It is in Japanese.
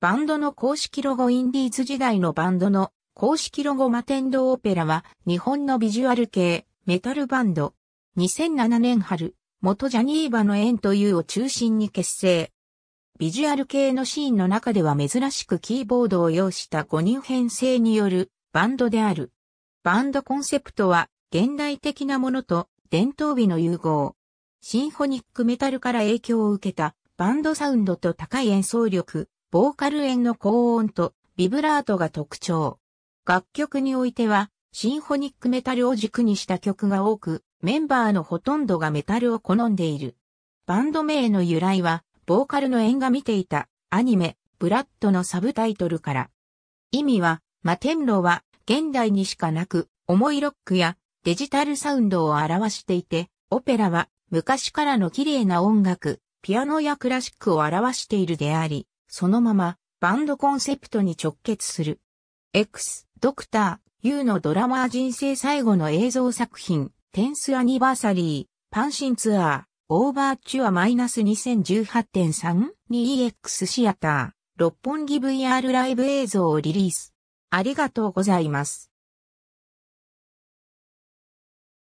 バンドの公式ロゴインディーズ時代のバンドの公式ロゴマテンドオペラは日本のビジュアル系メタルバンド。2007年春、元ジャニーバの縁というを中心に結成。ビジュアル系のシーンの中では珍しくキーボードを要した5人編成によるバンドである。バンドコンセプトは現代的なものと伝統美の融合。シンフォニックメタルから影響を受けたバンドサウンドと高い演奏力、ボーカル円の高音とビブラートが特徴。楽曲においては、シンフォニックメタルを軸にした曲が多く、メンバーのほとんどがメタルを好んでいる。バンド名の由来は、ボーカルの縁が見ていたアニメ、ブラッドのサブタイトルから。意味は、摩天楼は現代にしかなく、重いロックやデジタルサウンドを表していて、オペラは昔からの綺麗な音楽、ピアノやクラシックを表しているであり、そのままバンドコンセプトに直結する。X、ドクター、U のドラマー人生最後の映像作品、テンスアニバーサリー、パンシンツアー、オーバーチュアマイナス 2018.3EX シアター、六本木 VR ライブ映像をリリース。ありがとうございます。